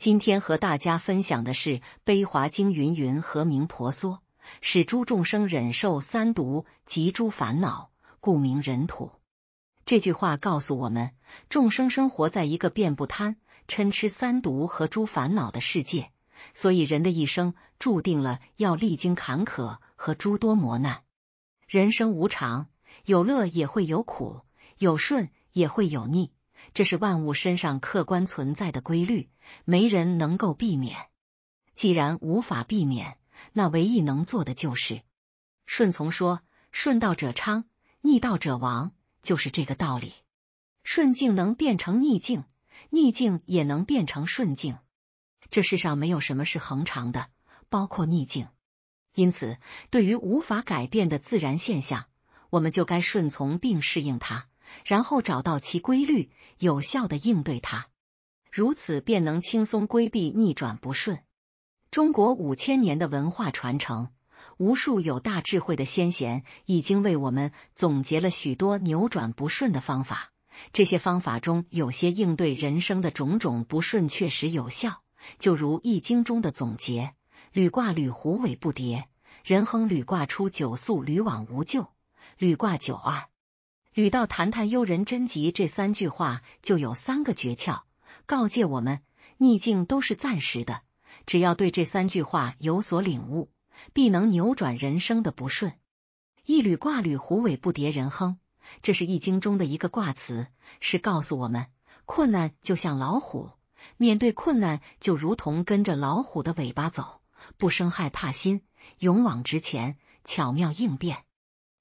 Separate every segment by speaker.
Speaker 1: 今天和大家分享的是《悲华经》，云云和名婆娑，使诸众生忍受三毒及诸烦恼，故名人土。这句话告诉我们，众生生活在一个遍布贪、嗔、痴三毒和诸烦恼的世界，所以人的一生注定了要历经坎坷和诸多磨难。人生无常，有乐也会有苦，有顺也会有逆，这是万物身上客观存在的规律。没人能够避免，既然无法避免，那唯一能做的就是顺从。说顺道者昌，逆道者亡，就是这个道理。顺境能变成逆境，逆境也能变成顺境。这世上没有什么是恒常的，包括逆境。因此，对于无法改变的自然现象，我们就该顺从并适应它，然后找到其规律，有效的应对它。如此便能轻松规避逆转不顺。中国五千年的文化传承，无数有大智慧的先贤已经为我们总结了许多扭转不顺的方法。这些方法中，有些应对人生的种种不顺确实有效。就如《易经》中的总结：履卦履虎尾不迭，人亨；履卦出九素，履往无咎；履卦九二，履道谈谈忧人真吉。这三句话就有三个诀窍。告诫我们，逆境都是暂时的，只要对这三句话有所领悟，必能扭转人生的不顺。一缕挂缕虎尾不叠人哼，这是《易经》中的一个卦辞，是告诉我们，困难就像老虎，面对困难就如同跟着老虎的尾巴走，不生害怕心，勇往直前，巧妙应变。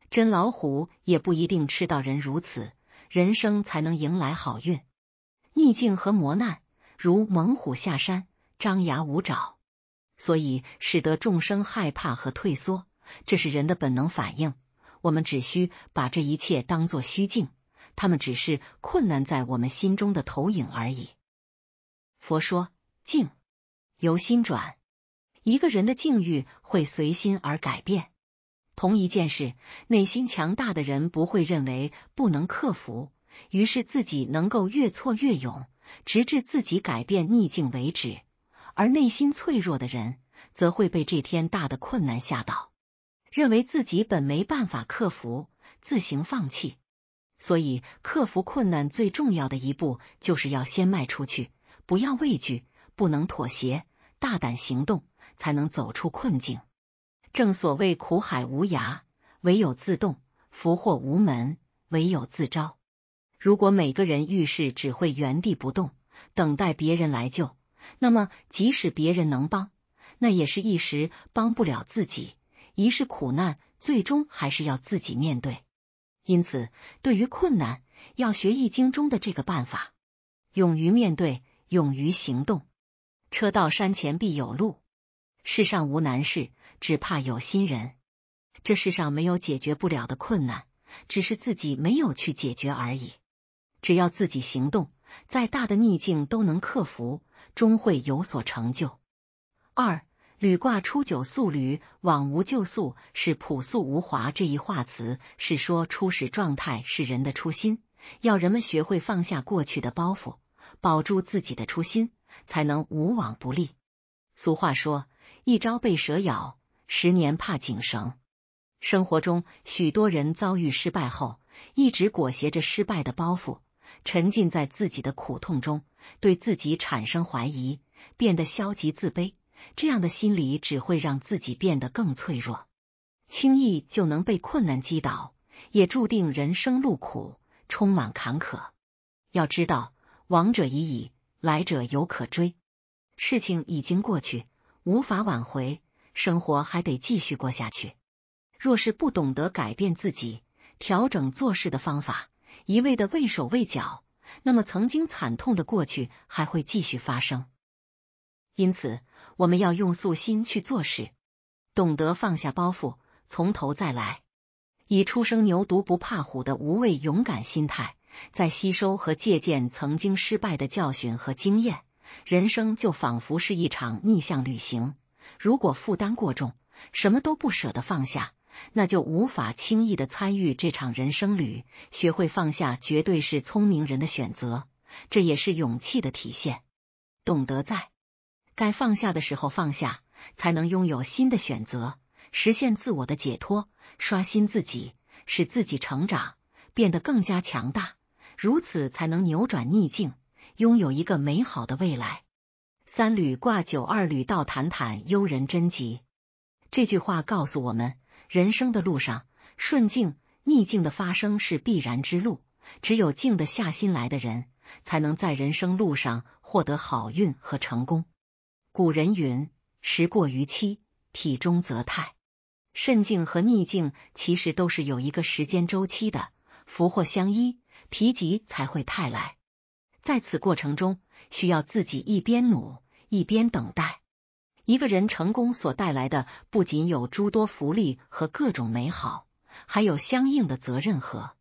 Speaker 1: 真老虎也不一定吃到人，如此人生才能迎来好运。逆境和磨难如猛虎下山，张牙舞爪，所以使得众生害怕和退缩，这是人的本能反应。我们只需把这一切当作虚境，他们只是困难在我们心中的投影而已。佛说，静由心转，一个人的境遇会随心而改变。同一件事，内心强大的人不会认为不能克服。于是自己能够越挫越勇，直至自己改变逆境为止。而内心脆弱的人则会被这天大的困难吓倒，认为自己本没办法克服，自行放弃。所以，克服困难最重要的一步就是要先迈出去，不要畏惧，不能妥协，大胆行动，才能走出困境。正所谓“苦海无涯，唯有自渡；福祸无门，唯有自招。”如果每个人遇事只会原地不动，等待别人来救，那么即使别人能帮，那也是一时帮不了自己。一世苦难，最终还是要自己面对。因此，对于困难，要学《易经》中的这个办法，勇于面对，勇于行动。车到山前必有路，世上无难事，只怕有心人。这世上没有解决不了的困难，只是自己没有去解决而已。只要自己行动，再大的逆境都能克服，终会有所成就。二旅卦初九素旅往无咎素是朴素无华。这一话词，是说初始状态是人的初心，要人们学会放下过去的包袱，保住自己的初心，才能无往不利。俗话说：“一朝被蛇咬，十年怕井绳。”生活中，许多人遭遇失败后，一直裹挟着失败的包袱。沉浸在自己的苦痛中，对自己产生怀疑，变得消极自卑，这样的心理只会让自己变得更脆弱，轻易就能被困难击倒，也注定人生路苦，充满坎坷。要知道，亡者已矣，来者犹可追。事情已经过去，无法挽回，生活还得继续过下去。若是不懂得改变自己，调整做事的方法。一味的畏手畏脚，那么曾经惨痛的过去还会继续发生。因此，我们要用素心去做事，懂得放下包袱，从头再来，以初生牛犊不怕虎的无畏勇敢心态，在吸收和借鉴曾经失败的教训和经验。人生就仿佛是一场逆向旅行，如果负担过重，什么都不舍得放下。那就无法轻易的参与这场人生旅，学会放下绝对是聪明人的选择，这也是勇气的体现。懂得在该放下的时候放下，才能拥有新的选择，实现自我的解脱，刷新自己，使自己成长，变得更加强大。如此才能扭转逆境，拥有一个美好的未来。三旅挂九，二旅道，坦坦，悠人真集。这句话告诉我们。人生的路上，顺境、逆境的发生是必然之路。只有静得下心来的人，才能在人生路上获得好运和成功。古人云：“时过于期，体中则泰。”顺境和逆境其实都是有一个时间周期的，福祸相依，提及才会泰来。在此过程中，需要自己一边努，一边等待。一个人成功所带来的，不仅有诸多福利和各种美好，还有相应的责任和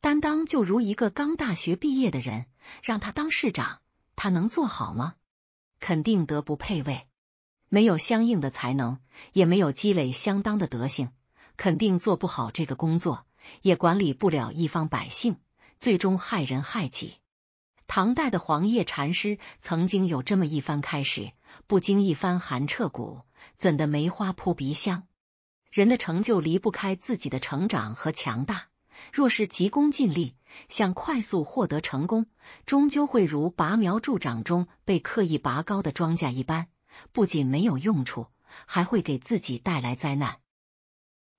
Speaker 1: 担当。就如一个刚大学毕业的人，让他当市长，他能做好吗？肯定德不配位，没有相应的才能，也没有积累相当的德性，肯定做不好这个工作，也管理不了一方百姓，最终害人害己。唐代的黄叶禅师曾经有这么一番开始。不经一番寒彻骨，怎得梅花扑鼻香？人的成就离不开自己的成长和强大。若是急功近利，想快速获得成功，终究会如拔苗助长中被刻意拔高的庄稼一般，不仅没有用处，还会给自己带来灾难。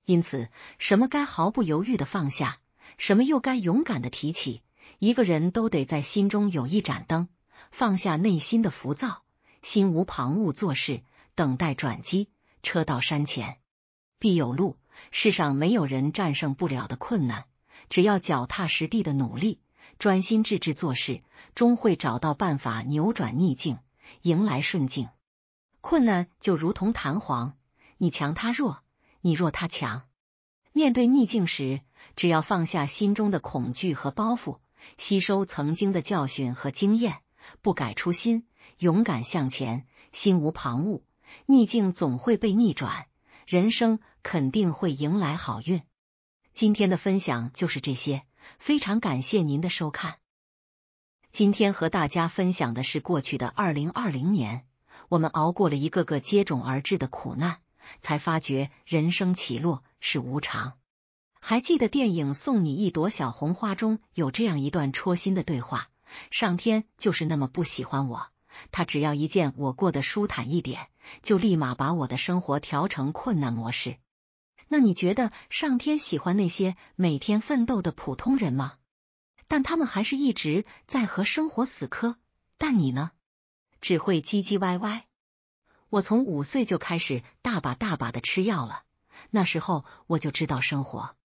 Speaker 1: 因此，什么该毫不犹豫的放下，什么又该勇敢的提起，一个人都得在心中有一盏灯，放下内心的浮躁。心无旁骛做事，等待转机。车到山前必有路。世上没有人战胜不了的困难，只要脚踏实地的努力，专心致志做事，终会找到办法扭转逆境，迎来顺境。困难就如同弹簧，你强它弱，你弱它强。面对逆境时，只要放下心中的恐惧和包袱，吸收曾经的教训和经验，不改初心。勇敢向前，心无旁骛，逆境总会被逆转，人生肯定会迎来好运。今天的分享就是这些，非常感谢您的收看。今天和大家分享的是过去的二零二零年，我们熬过了一个个接踵而至的苦难，才发觉人生起落是无常。还记得电影《送你一朵小红花》中有这样一段戳心的对话：上天就是那么不喜欢我。他只要一见我过得舒坦一点，就立马把我的生活调成困难模式。那你觉得上天喜欢那些每天奋斗的普通人吗？但他们还是一直在和生活死磕。但你呢，只会唧唧歪歪。我从五岁就开始大把大把的吃药了，那时候我就知道生活，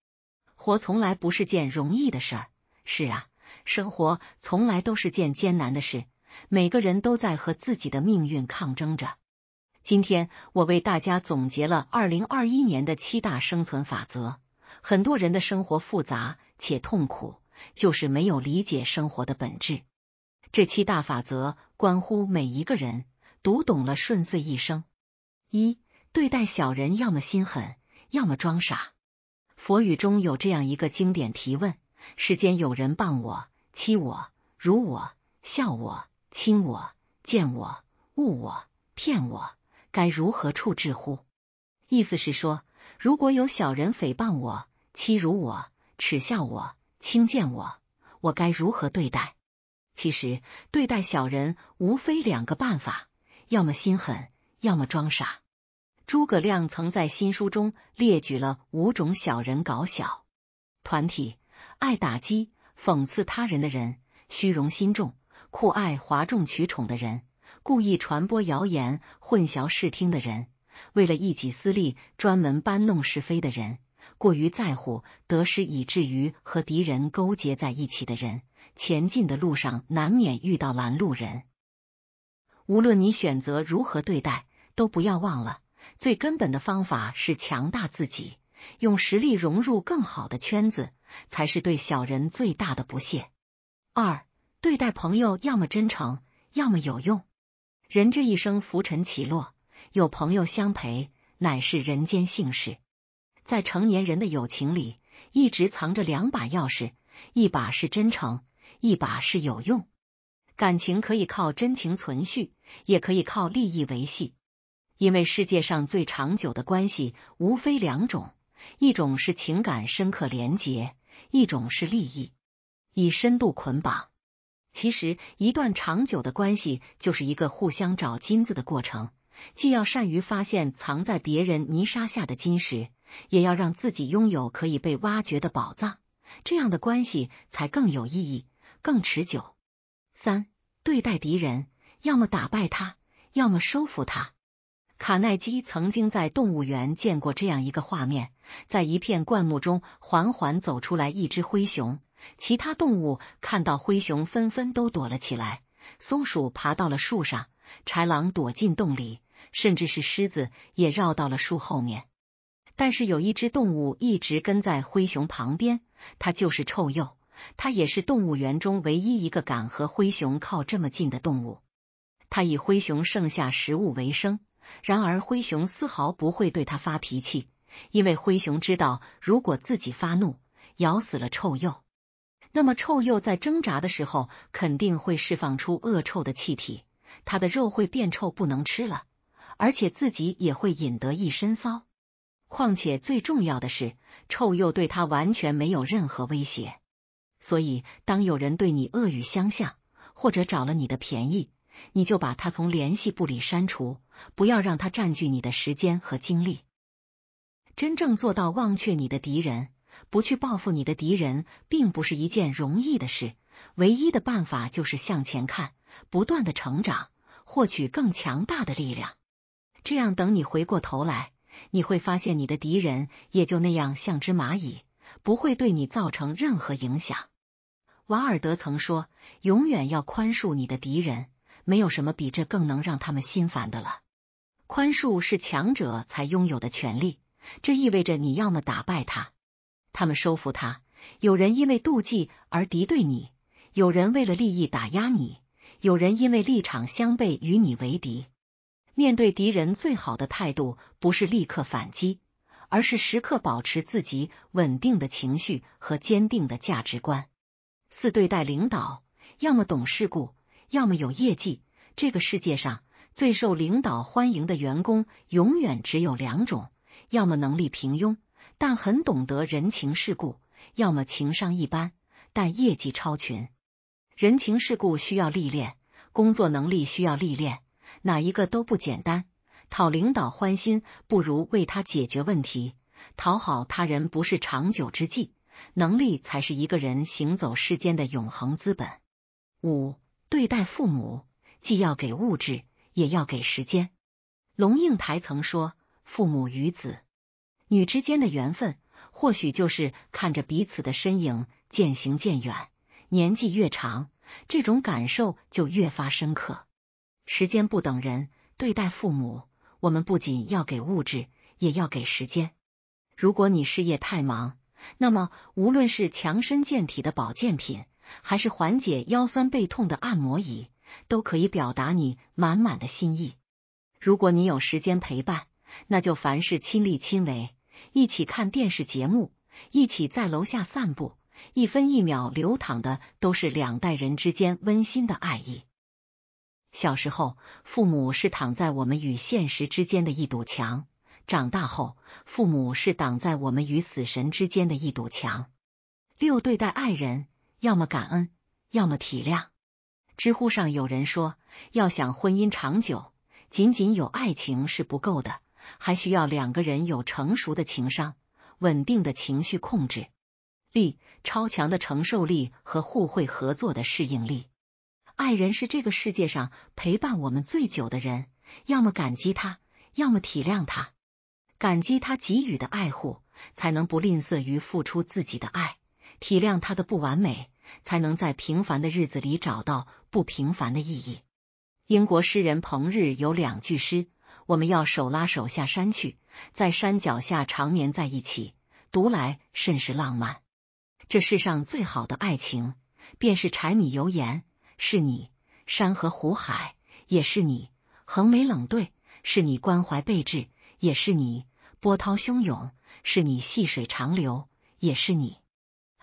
Speaker 1: 活从来不是件容易的事儿。是啊，生活从来都是件艰难的事。每个人都在和自己的命运抗争着。今天我为大家总结了二零二一年的七大生存法则。很多人的生活复杂且痛苦，就是没有理解生活的本质。这七大法则关乎每一个人，读懂了顺遂一生。一、对待小人，要么心狠，要么装傻。佛语中有这样一个经典提问：世间有人谤我、欺我、辱我、笑我。亲我、见我、误我、骗我，该如何处置乎？意思是说，如果有小人诽谤我、欺辱我、耻笑我、轻贱我，我该如何对待？其实，对待小人无非两个办法，要么心狠，要么装傻。诸葛亮曾在新书中列举了五种小人搞小团体、爱打击、讽刺他人的人，虚荣心重。酷爱哗众取宠的人，故意传播谣言、混淆视听的人，为了一己私利专门搬弄是非的人，过于在乎得失以至于和敌人勾结在一起的人，前进的路上难免遇到拦路人。无论你选择如何对待，都不要忘了，最根本的方法是强大自己，用实力融入更好的圈子，才是对小人最大的不屑。二对待朋友，要么真诚，要么有用。人这一生浮沉起落，有朋友相陪，乃是人间幸事。在成年人的友情里，一直藏着两把钥匙，一把是真诚，一把是有用。感情可以靠真情存续，也可以靠利益维系。因为世界上最长久的关系，无非两种：一种是情感深刻连结，一种是利益以深度捆绑。其实，一段长久的关系就是一个互相找金子的过程，既要善于发现藏在别人泥沙下的金石，也要让自己拥有可以被挖掘的宝藏，这样的关系才更有意义、更持久。三、对待敌人，要么打败他，要么收服他。卡耐基曾经在动物园见过这样一个画面，在一片灌木中缓缓走出来一只灰熊。其他动物看到灰熊，纷纷都躲了起来。松鼠爬到了树上，豺狼躲进洞里，甚至是狮子也绕到了树后面。但是有一只动物一直跟在灰熊旁边，它就是臭鼬。它也是动物园中唯一一个敢和灰熊靠这么近的动物。它以灰熊剩下食物为生。然而灰熊丝毫不会对它发脾气，因为灰熊知道，如果自己发怒，咬死了臭鼬。那么臭鼬在挣扎的时候，肯定会释放出恶臭的气体，它的肉会变臭，不能吃了，而且自己也会引得一身骚。况且最重要的是，臭鼬对它完全没有任何威胁。所以，当有人对你恶语相向，或者找了你的便宜，你就把他从联系簿里删除，不要让他占据你的时间和精力，真正做到忘却你的敌人。不去报复你的敌人，并不是一件容易的事。唯一的办法就是向前看，不断的成长，获取更强大的力量。这样，等你回过头来，你会发现你的敌人也就那样，像只蚂蚁，不会对你造成任何影响。瓦尔德曾说：“永远要宽恕你的敌人，没有什么比这更能让他们心烦的了。”宽恕是强者才拥有的权利，这意味着你要么打败他。他们收服他，有人因为妒忌而敌对你，有人为了利益打压你，有人因为立场相悖与你为敌。面对敌人，最好的态度不是立刻反击，而是时刻保持自己稳定的情绪和坚定的价值观。四对待领导，要么懂事故，要么有业绩。这个世界上最受领导欢迎的员工，永远只有两种：要么能力平庸。但很懂得人情世故，要么情商一般，但业绩超群。人情世故需要历练，工作能力需要历练，哪一个都不简单。讨领导欢心不如为他解决问题，讨好他人不是长久之计，能力才是一个人行走世间的永恒资本。五、对待父母，既要给物质，也要给时间。龙应台曾说：“父母与子。”女之间的缘分，或许就是看着彼此的身影渐行渐远，年纪越长，这种感受就越发深刻。时间不等人，对待父母，我们不仅要给物质，也要给时间。如果你事业太忙，那么无论是强身健体的保健品，还是缓解腰酸背痛的按摩椅，都可以表达你满满的心意。如果你有时间陪伴，那就凡事亲力亲为。一起看电视节目，一起在楼下散步，一分一秒流淌的都是两代人之间温馨的爱意。小时候，父母是躺在我们与现实之间的一堵墙；长大后，父母是挡在我们与死神之间的一堵墙。六，对待爱人，要么感恩，要么体谅。知乎上有人说，要想婚姻长久，仅仅有爱情是不够的。还需要两个人有成熟的情商、稳定的情绪控制力、超强的承受力和互惠合作的适应力。爱人是这个世界上陪伴我们最久的人，要么感激他，要么体谅他。感激他给予的爱护，才能不吝啬于付出自己的爱；体谅他的不完美，才能在平凡的日子里找到不平凡的意义。英国诗人彭日有两句诗。我们要手拉手下山去，在山脚下长眠在一起，读来甚是浪漫。这世上最好的爱情，便是柴米油盐，是你山河湖海，也是你横眉冷对，是你关怀备至，也是你波涛汹涌，是你细水长流，也是你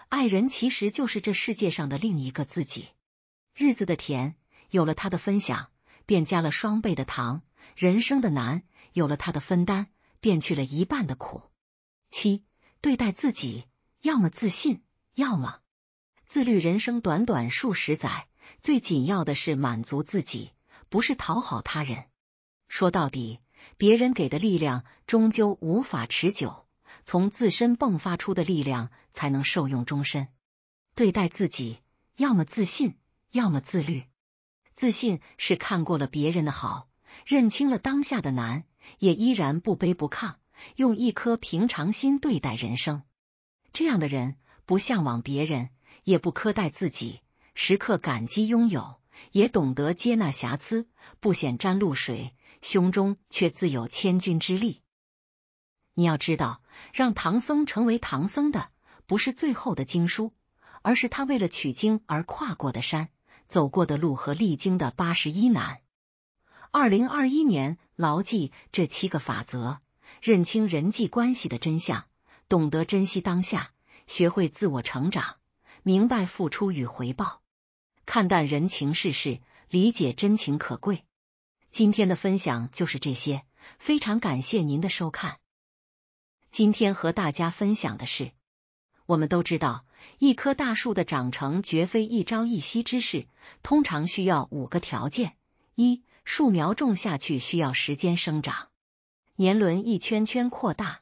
Speaker 1: 爱人，其实就是这世界上的另一个自己。日子的甜，有了他的分享，便加了双倍的糖。人生的难，有了他的分担，便去了一半的苦。七对待自己，要么自信，要么自律。人生短短数十载，最紧要的是满足自己，不是讨好他人。说到底，别人给的力量终究无法持久，从自身迸发出的力量才能受用终身。对待自己，要么自信，要么自律。自信是看过了别人的好。认清了当下的难，也依然不卑不亢，用一颗平常心对待人生。这样的人不向往别人，也不苛待自己，时刻感激拥有，也懂得接纳瑕疵，不显沾露水，胸中却自有千钧之力。你要知道，让唐僧成为唐僧的，不是最后的经书，而是他为了取经而跨过的山、走过的路和历经的八十一难。二零二一年，牢记这七个法则，认清人际关系的真相，懂得珍惜当下，学会自我成长，明白付出与回报，看淡人情世事，理解真情可贵。今天的分享就是这些，非常感谢您的收看。今天和大家分享的是，我们都知道，一棵大树的长成绝非一朝一夕之事，通常需要五个条件：一。树苗种下去需要时间生长，年轮一圈圈扩大。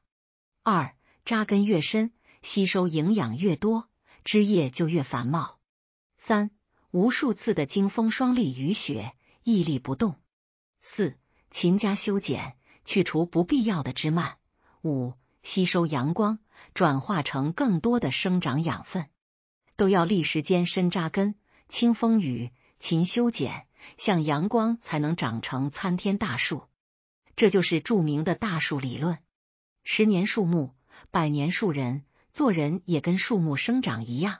Speaker 1: 二，扎根越深，吸收营养越多，枝叶就越繁茂。三，无数次的经风霜、历雨雪，屹立不动。四，勤加修剪，去除不必要的枝蔓。五，吸收阳光，转化成更多的生长养分，都要立时间深扎根，清风雨，勤修剪。像阳光才能长成参天大树，这就是著名的大树理论。十年树木，百年树人，做人也跟树木生长一样，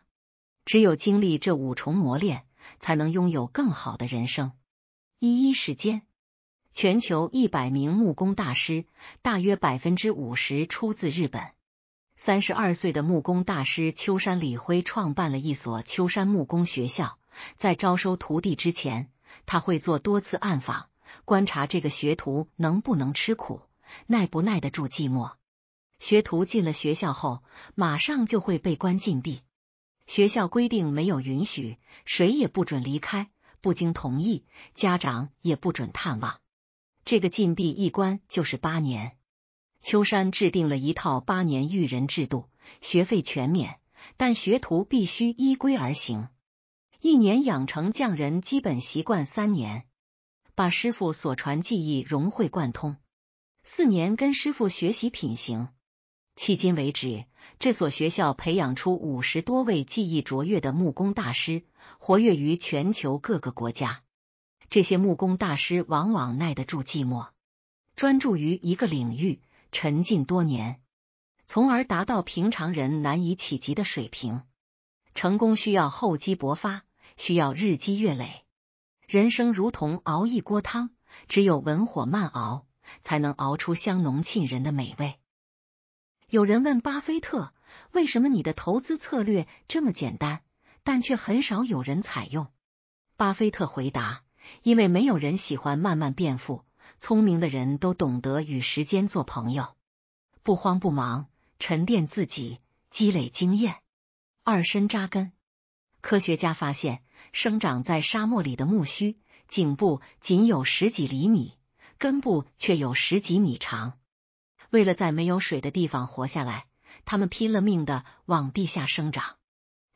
Speaker 1: 只有经历这五重磨练，才能拥有更好的人生。一一时间，全球一百名木工大师，大约百分之五十出自日本。三十二岁的木工大师秋山李辉创办了一所秋山木工学校，在招收徒弟之前。他会做多次暗访，观察这个学徒能不能吃苦，耐不耐得住寂寞。学徒进了学校后，马上就会被关禁闭。学校规定，没有允许，谁也不准离开，不经同意，家长也不准探望。这个禁闭一关就是八年。秋山制定了一套八年育人制度，学费全免，但学徒必须依规而行。一年养成匠人基本习惯，三年把师傅所传技艺融会贯通，四年跟师傅学习品行。迄今为止，这所学校培养出五十多位技艺卓越的木工大师，活跃于全球各个国家。这些木工大师往往耐得住寂寞，专注于一个领域，沉浸多年，从而达到平常人难以企及的水平。成功需要厚积薄发，需要日积月累。人生如同熬一锅汤，只有文火慢熬，才能熬出香浓沁人的美味。有人问巴菲特：“为什么你的投资策略这么简单，但却很少有人采用？”巴菲特回答：“因为没有人喜欢慢慢变富，聪明的人都懂得与时间做朋友，不慌不忙，沉淀自己，积累经验。”二深扎根。科学家发现，生长在沙漠里的木须，颈部仅有十几厘米，根部却有十几米长。为了在没有水的地方活下来，他们拼了命的往地下生长。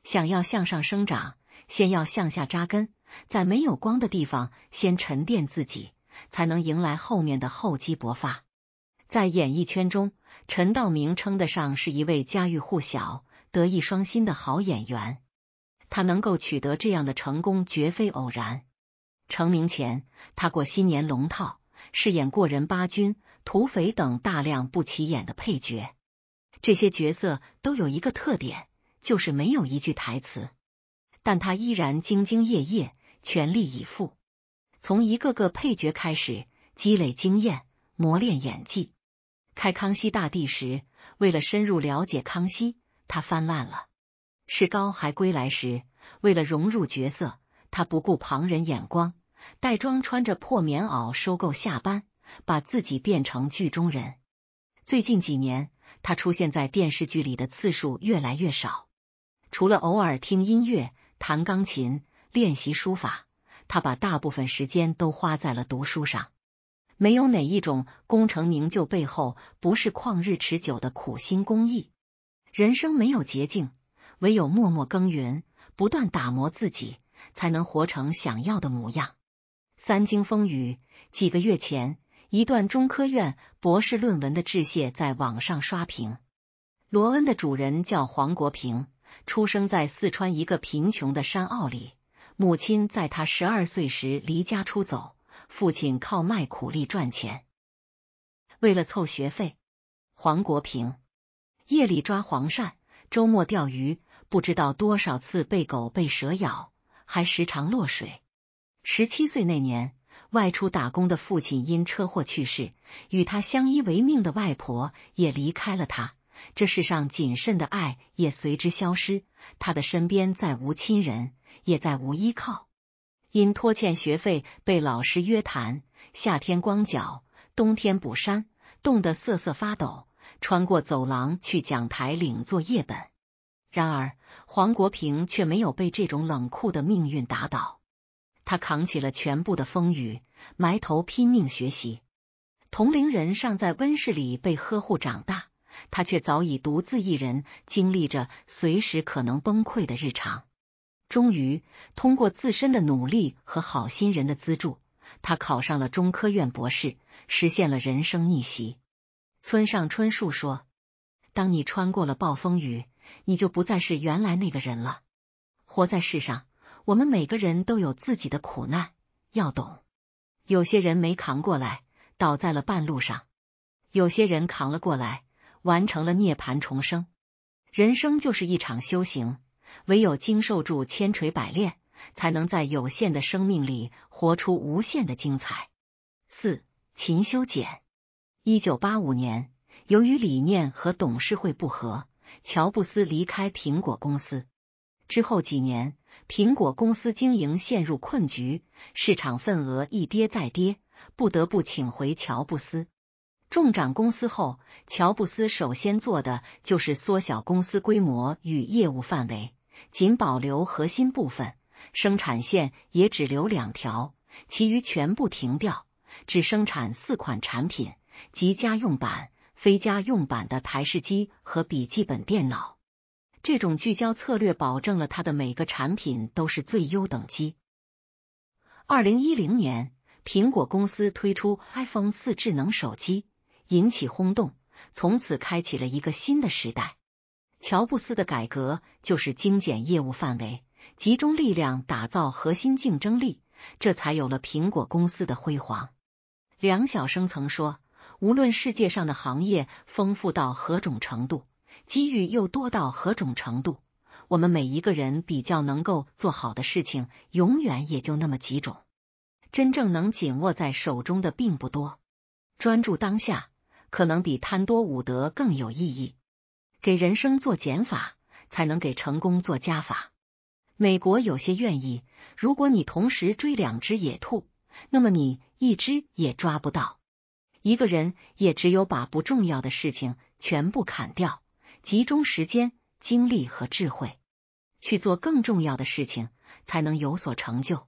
Speaker 1: 想要向上生长，先要向下扎根；在没有光的地方，先沉淀自己，才能迎来后面的厚积薄发。在演艺圈中，陈道明称得上是一位家喻户晓。德艺双馨的好演员，他能够取得这样的成功绝非偶然。成名前，他过新年龙套，饰演过人八军、土匪等大量不起眼的配角。这些角色都有一个特点，就是没有一句台词，但他依然兢兢业业，全力以赴，从一个个配角开始积累经验，磨练演技。开《康熙大帝》时，为了深入了解康熙。他翻烂了。是高还归来时，为了融入角色，他不顾旁人眼光，带装穿着破棉袄，收购下班，把自己变成剧中人。最近几年，他出现在电视剧里的次数越来越少。除了偶尔听音乐、弹钢琴、练习书法，他把大部分时间都花在了读书上。没有哪一种功成名就背后不是旷日持久的苦心公益。人生没有捷径，唯有默默耕耘，不断打磨自己，才能活成想要的模样。三经风雨，几个月前，一段中科院博士论文的致谢在网上刷屏。罗恩的主人叫黄国平，出生在四川一个贫穷的山坳里，母亲在他十二岁时离家出走，父亲靠卖苦力赚钱，为了凑学费，黄国平。夜里抓黄鳝，周末钓鱼，不知道多少次被狗被蛇咬，还时常落水。十七岁那年，外出打工的父亲因车祸去世，与他相依为命的外婆也离开了他，这世上谨慎的爱也随之消失，他的身边再无亲人，也再无依靠。因拖欠学费被老师约谈，夏天光脚，冬天补衫，冻得瑟瑟发抖。穿过走廊去讲台领作业本，然而黄国平却没有被这种冷酷的命运打倒，他扛起了全部的风雨，埋头拼命学习。同龄人尚在温室里被呵护长大，他却早已独自一人经历着随时可能崩溃的日常。终于，通过自身的努力和好心人的资助，他考上了中科院博士，实现了人生逆袭。村上春树说：“当你穿过了暴风雨，你就不再是原来那个人了。活在世上，我们每个人都有自己的苦难，要懂。有些人没扛过来，倒在了半路上；有些人扛了过来，完成了涅槃重生。人生就是一场修行，唯有经受住千锤百炼，才能在有限的生命里活出无限的精彩。”四勤修剪。一九八五年，由于理念和董事会不和，乔布斯离开苹果公司。之后几年，苹果公司经营陷入困局，市场份额一跌再跌，不得不请回乔布斯。重掌公司后，乔布斯首先做的就是缩小公司规模与业务范围，仅保留核心部分，生产线也只留两条，其余全部停掉，只生产四款产品。及家用版、非家用版的台式机和笔记本电脑，这种聚焦策略保证了它的每个产品都是最优等机。二零一零年，苹果公司推出 iPhone 四智能手机，引起轰动，从此开启了一个新的时代。乔布斯的改革就是精简业务范围，集中力量打造核心竞争力，这才有了苹果公司的辉煌。梁晓声曾说。无论世界上的行业丰富到何种程度，机遇又多到何种程度，我们每一个人比较能够做好的事情，永远也就那么几种。真正能紧握在手中的并不多。专注当下，可能比贪多务得更有意义。给人生做减法，才能给成功做加法。美国有些愿意，如果你同时追两只野兔，那么你一只也抓不到。一个人也只有把不重要的事情全部砍掉，集中时间、精力和智慧去做更重要的事情，才能有所成就。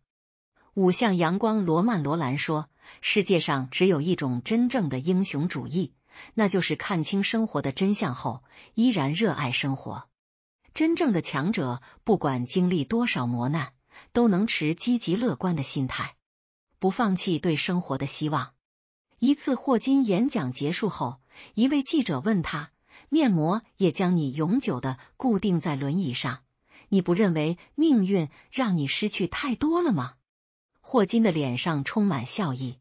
Speaker 1: 五项阳光，罗曼·罗兰说：“世界上只有一种真正的英雄主义，那就是看清生活的真相后依然热爱生活。”真正的强者，不管经历多少磨难，都能持积极乐观的心态，不放弃对生活的希望。一次霍金演讲结束后，一位记者问他：“面膜也将你永久的固定在轮椅上，你不认为命运让你失去太多了吗？”霍金的脸上充满笑意，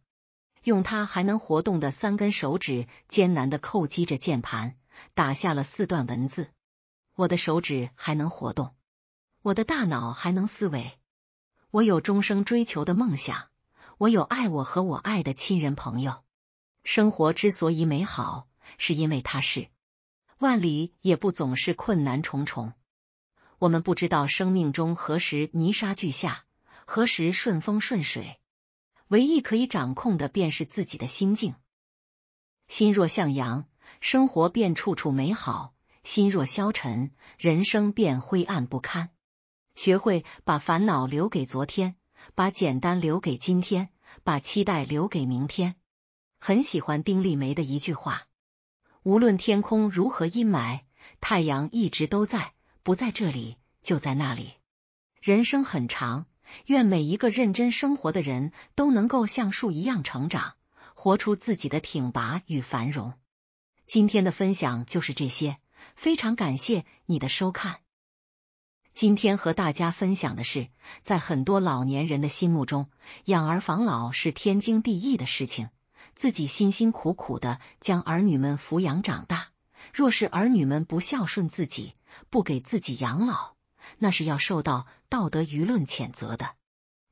Speaker 1: 用他还能活动的三根手指艰难的叩击着键盘，打下了四段文字：“我的手指还能活动，我的大脑还能思维，我有终生追求的梦想，我有爱我和我爱的亲人朋友。”生活之所以美好，是因为它是万里也不总是困难重重。我们不知道生命中何时泥沙俱下，何时顺风顺水。唯一可以掌控的，便是自己的心境。心若向阳，生活便处处美好；心若消沉，人生便灰暗不堪。学会把烦恼留给昨天，把简单留给今天，把期待留给明天。很喜欢丁丽梅的一句话：“无论天空如何阴霾，太阳一直都在，不在这里就在那里。”人生很长，愿每一个认真生活的人都能够像树一样成长，活出自己的挺拔与繁荣。今天的分享就是这些，非常感谢你的收看。今天和大家分享的是，在很多老年人的心目中，养儿防老是天经地义的事情。自己辛辛苦苦的将儿女们抚养长大，若是儿女们不孝顺自己，不给自己养老，那是要受到道德舆论谴责的。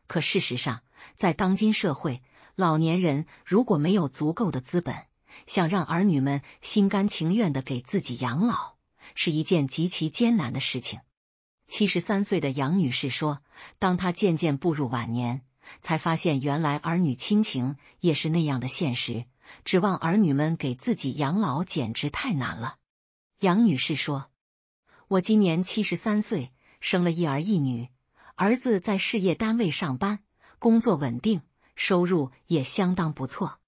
Speaker 1: 可事实上，在当今社会，老年人如果没有足够的资本，想让儿女们心甘情愿的给自己养老，是一件极其艰难的事情。七十三岁的杨女士说：“当她渐渐步入晚年。”才发现，原来儿女亲情也是那样的现实。指望儿女们给自己养老，简直太难了。杨女士说：“我今年七十三岁，生了一儿一女。儿子在事业单位上班，工作稳定，收入也相当不错。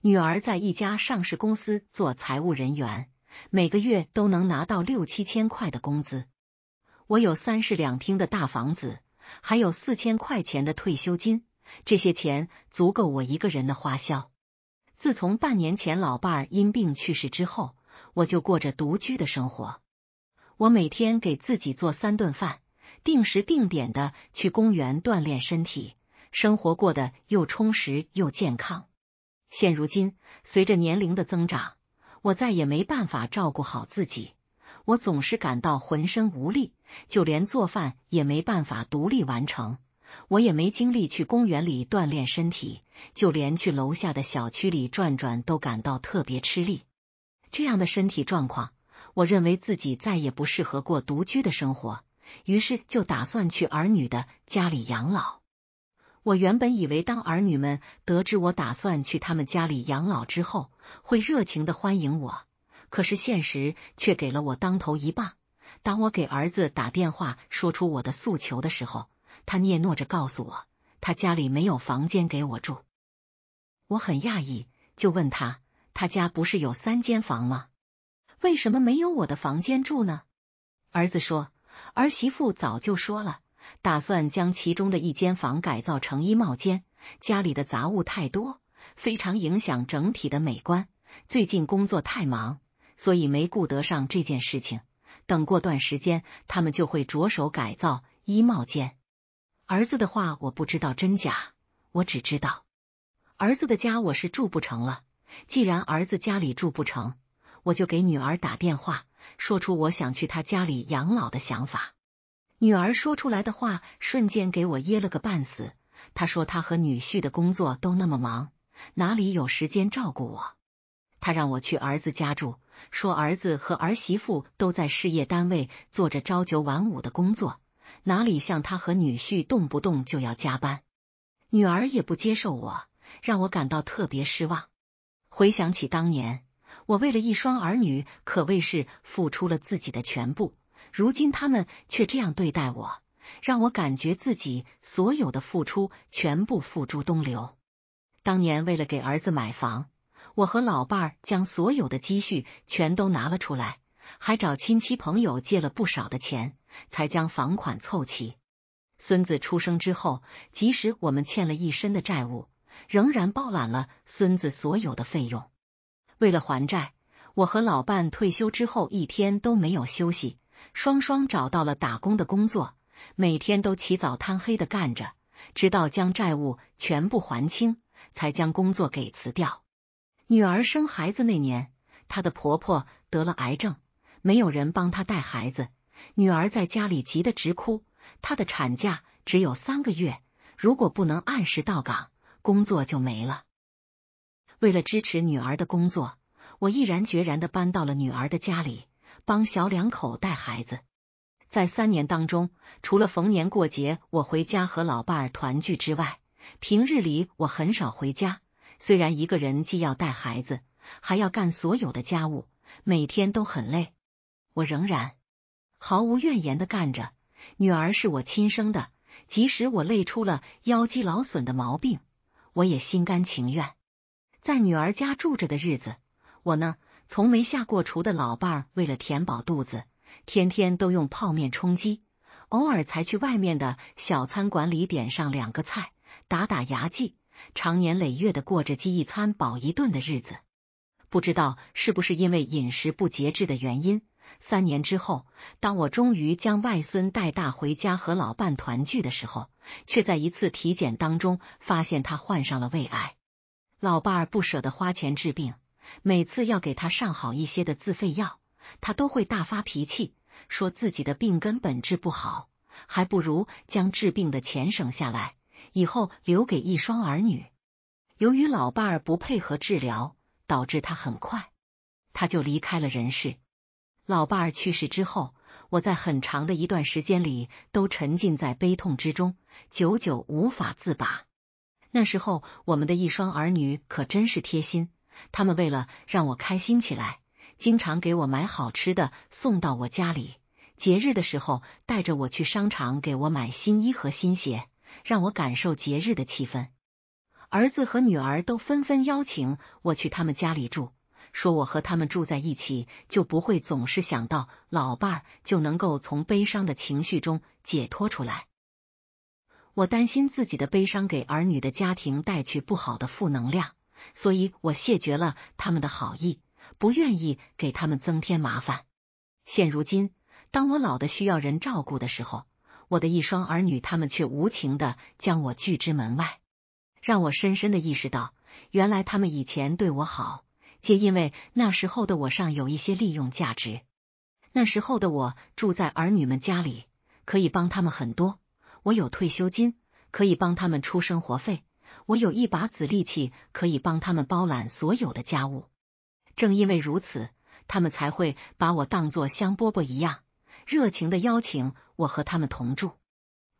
Speaker 1: 女儿在一家上市公司做财务人员，每个月都能拿到六七千块的工资。我有三室两厅的大房子。”还有四千块钱的退休金，这些钱足够我一个人的花销。自从半年前老伴儿因病去世之后，我就过着独居的生活。我每天给自己做三顿饭，定时定点的去公园锻炼身体，生活过得又充实又健康。现如今，随着年龄的增长，我再也没办法照顾好自己。我总是感到浑身无力，就连做饭也没办法独立完成。我也没精力去公园里锻炼身体，就连去楼下的小区里转转都感到特别吃力。这样的身体状况，我认为自己再也不适合过独居的生活，于是就打算去儿女的家里养老。我原本以为，当儿女们得知我打算去他们家里养老之后，会热情的欢迎我。可是现实却给了我当头一棒。当我给儿子打电话，说出我的诉求的时候，他嗫嚅着告诉我，他家里没有房间给我住。我很讶异，就问他，他家不是有三间房吗？为什么没有我的房间住呢？儿子说，儿媳妇早就说了，打算将其中的一间房改造成衣帽间，家里的杂物太多，非常影响整体的美观。最近工作太忙。所以没顾得上这件事情。等过段时间，他们就会着手改造衣帽间。儿子的话我不知道真假，我只知道儿子的家我是住不成了。既然儿子家里住不成，我就给女儿打电话，说出我想去他家里养老的想法。女儿说出来的话瞬间给我噎了个半死。她说她和女婿的工作都那么忙，哪里有时间照顾我？她让我去儿子家住。说儿子和儿媳妇都在事业单位做着朝九晚五的工作，哪里像他和女婿动不动就要加班？女儿也不接受我，让我感到特别失望。回想起当年，我为了一双儿女可谓是付出了自己的全部，如今他们却这样对待我，让我感觉自己所有的付出全部付诸东流。当年为了给儿子买房。我和老伴儿将所有的积蓄全都拿了出来，还找亲戚朋友借了不少的钱，才将房款凑齐。孙子出生之后，即使我们欠了一身的债务，仍然包揽了孙子所有的费用。为了还债，我和老伴退休之后一天都没有休息，双双找到了打工的工作，每天都起早贪黑的干着，直到将债务全部还清，才将工作给辞掉。女儿生孩子那年，她的婆婆得了癌症，没有人帮她带孩子，女儿在家里急得直哭。她的产假只有三个月，如果不能按时到岗，工作就没了。为了支持女儿的工作，我毅然决然的搬到了女儿的家里，帮小两口带孩子。在三年当中，除了逢年过节我回家和老伴儿团聚之外，平日里我很少回家。虽然一个人既要带孩子，还要干所有的家务，每天都很累，我仍然毫无怨言的干着。女儿是我亲生的，即使我累出了腰肌劳损的毛病，我也心甘情愿。在女儿家住着的日子，我呢，从没下过厨的老伴儿，为了填饱肚子，天天都用泡面充饥，偶尔才去外面的小餐馆里点上两个菜，打打牙祭。长年累月的过着饥一餐饱一顿的日子，不知道是不是因为饮食不节制的原因，三年之后，当我终于将外孙带大回家和老伴团聚的时候，却在一次体检当中发现他患上了胃癌。老伴儿不舍得花钱治病，每次要给他上好一些的自费药，他都会大发脾气，说自己的病根本治不好，还不如将治病的钱省下来。以后留给一双儿女。由于老伴儿不配合治疗，导致他很快他就离开了人世。老伴儿去世之后，我在很长的一段时间里都沉浸在悲痛之中，久久无法自拔。那时候，我们的一双儿女可真是贴心，他们为了让我开心起来，经常给我买好吃的送到我家里，节日的时候带着我去商场给我买新衣和新鞋。让我感受节日的气氛。儿子和女儿都纷纷邀请我去他们家里住，说我和他们住在一起，就不会总是想到老伴，就能够从悲伤的情绪中解脱出来。我担心自己的悲伤给儿女的家庭带去不好的负能量，所以我谢绝了他们的好意，不愿意给他们增添麻烦。现如今，当我老的需要人照顾的时候。我的一双儿女，他们却无情的将我拒之门外，让我深深的意识到，原来他们以前对我好，皆因为那时候的我尚有一些利用价值。那时候的我住在儿女们家里，可以帮他们很多。我有退休金，可以帮他们出生活费。我有一把子力气，可以帮他们包揽所有的家务。正因为如此，他们才会把我当做香饽饽一样。热情的邀请我和他们同住，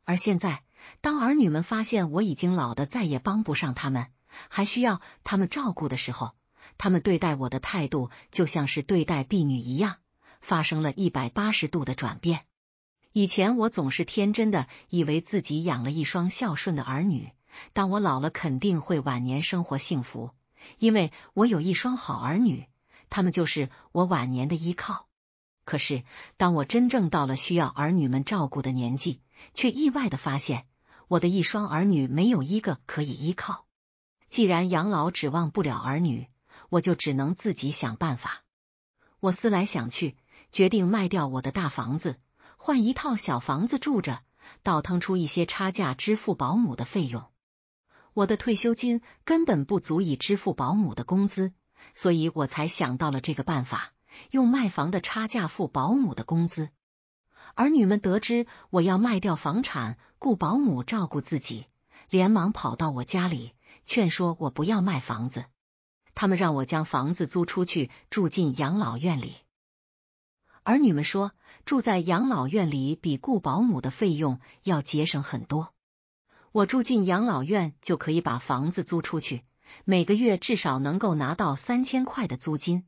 Speaker 1: 而现在，当儿女们发现我已经老的再也帮不上他们，还需要他们照顾的时候，他们对待我的态度就像是对待婢女一样，发生了一百八十度的转变。以前我总是天真的以为自己养了一双孝顺的儿女，当我老了肯定会晚年生活幸福，因为我有一双好儿女，他们就是我晚年的依靠。可是，当我真正到了需要儿女们照顾的年纪，却意外的发现，我的一双儿女没有一个可以依靠。既然养老指望不了儿女，我就只能自己想办法。我思来想去，决定卖掉我的大房子，换一套小房子住着，倒腾出一些差价支付保姆的费用。我的退休金根本不足以支付保姆的工资，所以我才想到了这个办法。用卖房的差价付保姆的工资。儿女们得知我要卖掉房产雇保姆照顾自己，连忙跑到我家里劝说我不要卖房子。他们让我将房子租出去，住进养老院里。儿女们说，住在养老院里比雇保姆的费用要节省很多。我住进养老院就可以把房子租出去，每个月至少能够拿到三千块的租金。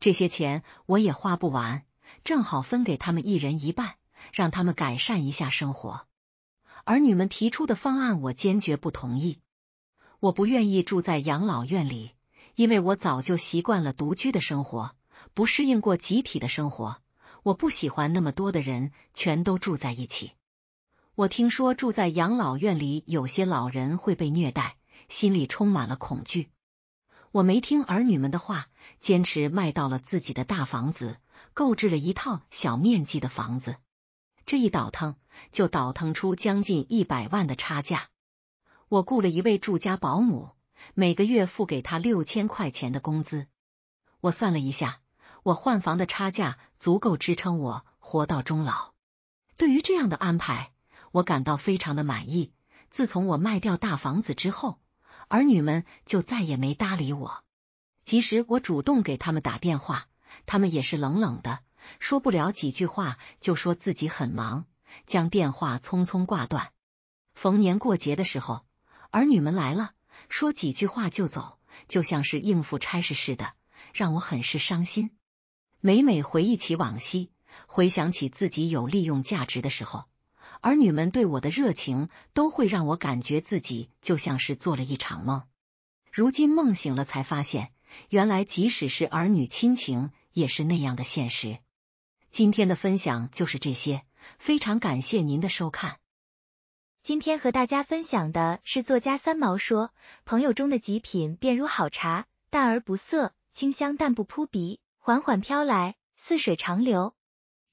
Speaker 1: 这些钱我也花不完，正好分给他们一人一半，让他们改善一下生活。儿女们提出的方案，我坚决不同意。我不愿意住在养老院里，因为我早就习惯了独居的生活，不适应过集体的生活。我不喜欢那么多的人全都住在一起。我听说住在养老院里有些老人会被虐待，心里充满了恐惧。我没听儿女们的话。坚持卖到了自己的大房子，购置了一套小面积的房子。这一倒腾，就倒腾出将近一百万的差价。我雇了一位住家保姆，每个月付给他六千块钱的工资。我算了一下，我换房的差价足够支撑我活到终老。对于这样的安排，我感到非常的满意。自从我卖掉大房子之后，儿女们就再也没搭理我。即使我主动给他们打电话，他们也是冷冷的，说不了几句话就说自己很忙，将电话匆匆挂断。逢年过节的时候，儿女们来了，说几句话就走，就像是应付差事似的，让我很是伤心。每每回忆起往昔，回想起自己有利用价值的时候，儿女们对我的热情都会让我感觉自己就像是做了一场梦。如今梦醒了，才发现。原来，即使是儿女亲情，也是那样的现实。今天
Speaker 2: 的分享就是这些，非常感谢您的收看。今天和大家分享的是作家三毛说：“朋友中的极品，便如好茶，淡而不涩，清香但不扑鼻，缓缓飘来，似水长流。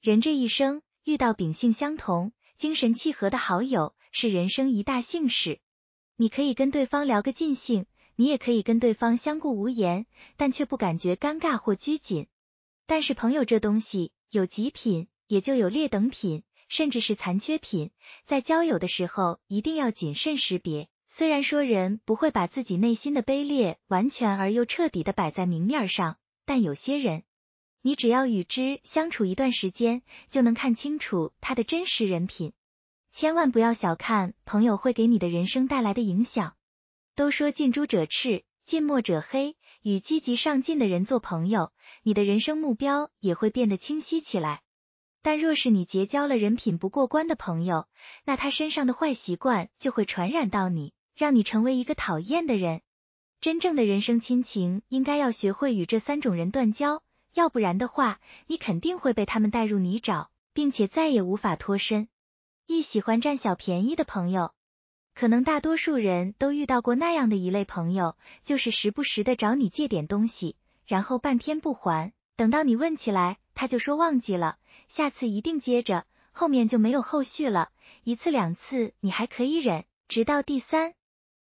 Speaker 2: 人这一生，遇到秉性相同、精神契合的好友，是人生一大幸事。你可以跟对方聊个尽兴。”你也可以跟对方相顾无言，但却不感觉尴尬或拘谨。但是朋友这东西有极品，也就有劣等品，甚至是残缺品。在交友的时候一定要谨慎识别。虽然说人不会把自己内心的卑劣完全而又彻底的摆在明面上，但有些人，你只要与之相处一段时间，就能看清楚他的真实人品。千万不要小看朋友会给你的人生带来的影响。都说近朱者赤，近墨者黑。与积极上进的人做朋友，你的人生目标也会变得清晰起来。但若是你结交了人品不过关的朋友，那他身上的坏习惯就会传染到你，让你成为一个讨厌的人。真正的人生亲情，应该要学会与这三种人断交，要不然的话，你肯定会被他们带入泥沼，并且再也无法脱身。一喜欢占小便宜的朋友。可能大多数人都遇到过那样的一类朋友，就是时不时的找你借点东西，然后半天不还，等到你问起来，他就说忘记了，下次一定接着，后面就没有后续了。一次两次你还可以忍，直到第三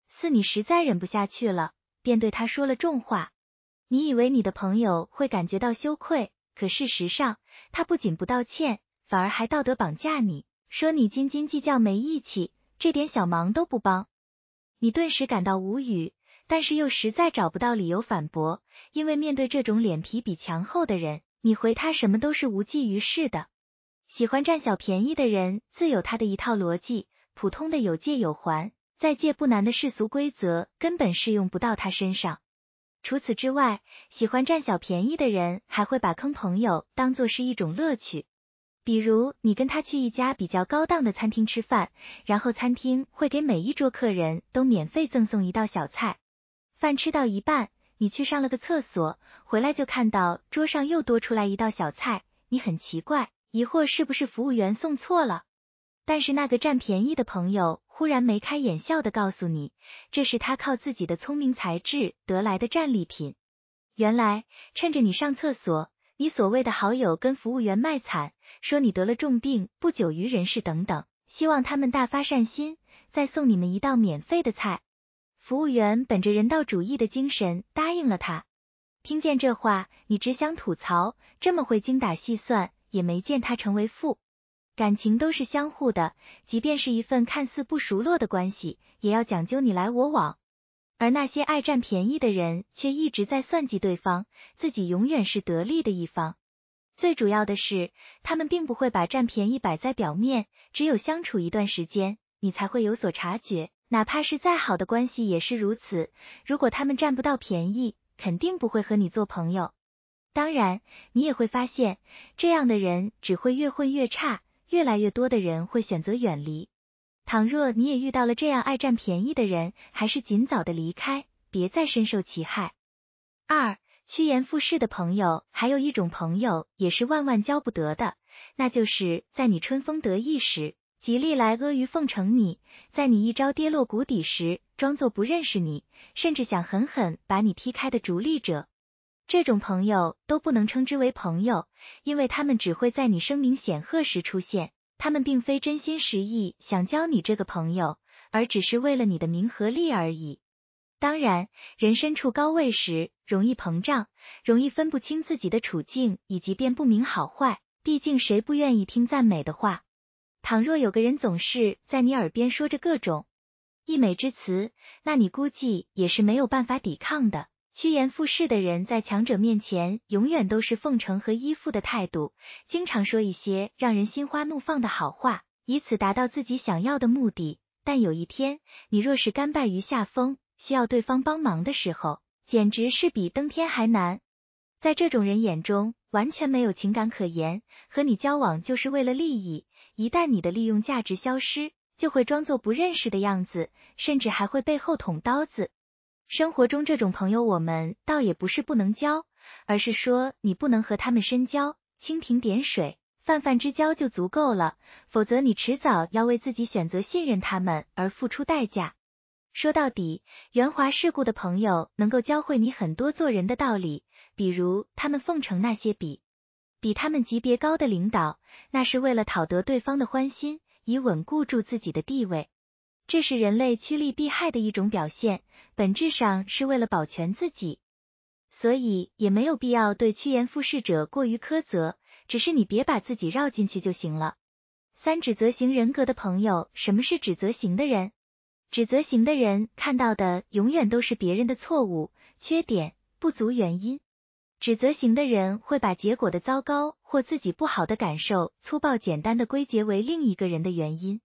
Speaker 2: 四，你实在忍不下去了，便对他说了重话。你以为你的朋友会感觉到羞愧，可事实上，他不仅不道歉，反而还道德绑架你，说你斤斤计较、没义气。这点小忙都不帮，你顿时感到无语，但是又实在找不到理由反驳，因为面对这种脸皮比墙厚的人，你回他什么都是无济于事的。喜欢占小便宜的人自有他的一套逻辑，普通的有借有还，再借不难的世俗规则根本适用不到他身上。除此之外，喜欢占小便宜的人还会把坑朋友当做是一种乐趣。比如你跟他去一家比较高档的餐厅吃饭，然后餐厅会给每一桌客人都免费赠送一道小菜。饭吃到一半，你去上了个厕所，回来就看到桌上又多出来一道小菜，你很奇怪，疑惑是不是服务员送错了。但是那个占便宜的朋友忽然眉开眼笑的告诉你，这是他靠自己的聪明才智得来的战利品。原来趁着你上厕所。你所谓的好友跟服务员卖惨，说你得了重病，不久于人世等等，希望他们大发善心，再送你们一道免费的菜。服务员本着人道主义的精神答应了他。听见这话，你只想吐槽，这么会精打细算，也没见他成为富。感情都是相互的，即便是一份看似不熟络的关系，也要讲究你来我往。而那些爱占便宜的人，却一直在算计对方，自己永远是得利的一方。最主要的是，他们并不会把占便宜摆在表面，只有相处一段时间，你才会有所察觉。哪怕是再好的关系也是如此。如果他们占不到便宜，肯定不会和你做朋友。当然，你也会发现，这样的人只会越混越差，越来越多的人会选择远离。倘若你也遇到了这样爱占便宜的人，还是尽早的离开，别再深受其害。二趋炎附势的朋友，还有一种朋友也是万万交不得的，那就是在你春风得意时极力来阿谀奉承你，在你一朝跌落谷底时装作不认识你，甚至想狠狠把你踢开的逐利者。这种朋友都不能称之为朋友，因为他们只会在你声名显赫时出现。他们并非真心实意想交你这个朋友，而只是为了你的名和利而已。当然，人身处高位时，容易膨胀，容易分不清自己的处境，以及辨不明好坏。毕竟，谁不愿意听赞美的话？倘若有个人总是在你耳边说着各种溢美之词，那你估计也是没有办法抵抗的。趋炎附势的人在强者面前永远都是奉承和依附的态度，经常说一些让人心花怒放的好话，以此达到自己想要的目的。但有一天，你若是甘拜于下风，需要对方帮忙的时候，简直是比登天还难。在这种人眼中，完全没有情感可言，和你交往就是为了利益。一旦你的利用价值消失，就会装作不认识的样子，甚至还会背后捅刀子。生活中这种朋友，我们倒也不是不能交，而是说你不能和他们深交，蜻蜓点水、泛泛之交就足够了，否则你迟早要为自己选择信任他们而付出代价。说到底，圆滑世故的朋友能够教会你很多做人的道理，比如他们奉承那些比比他们级别高的领导，那是为了讨得对方的欢心，以稳固住自己的地位。这是人类趋利避害的一种表现，本质上是为了保全自己，所以也没有必要对趋炎附势者过于苛责，只是你别把自己绕进去就行了。三指责型人格的朋友，什么是指责型的人？指责型的人看到的永远都是别人的错误、缺点、不足原因。指责型的人会把结果的糟糕或自己不好的感受，粗暴简单的归结为另一个人的原因。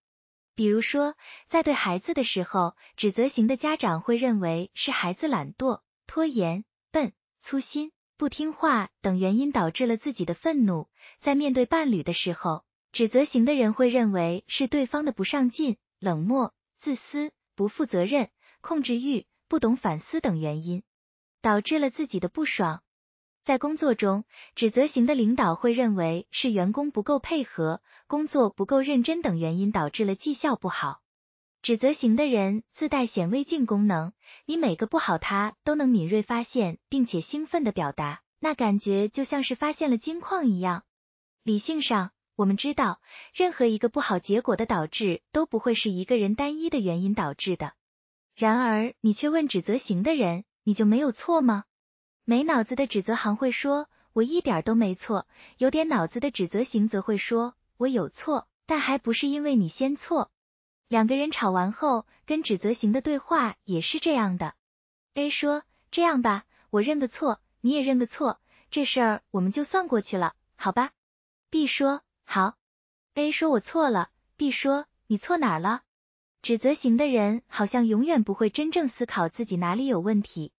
Speaker 2: 比如说，在对孩子的时候，指责型的家长会认为是孩子懒惰、拖延、笨、粗心、不听话等原因导致了自己的愤怒；在面对伴侣的时候，指责型的人会认为是对方的不上进、冷漠、自私、不负责任、控制欲、不懂反思等原因导致了自己的不爽。在工作中，指责型的领导会认为是员工不够配合、工作不够认真等原因导致了绩效不好。指责型的人自带显微镜功能，你每个不好他都能敏锐发现，并且兴奋的表达，那感觉就像是发现了金矿一样。理性上，我们知道任何一个不好结果的导致都不会是一个人单一的原因导致的，然而你却问指责型的人，你就没有错吗？没脑子的指责行会说：“我一点都没错。”有点脑子的指责型则会说：“我有错，但还不是因为你先错。”两个人吵完后，跟指责型的对话也是这样的。A 说：“这样吧，我认个错，你也认个错，这事我们就算过去了，好吧？”B 说：“好。”A 说：“我错了。”B 说：“你错哪了？”指责型的人好像永远不会真正思考自己哪里有问题。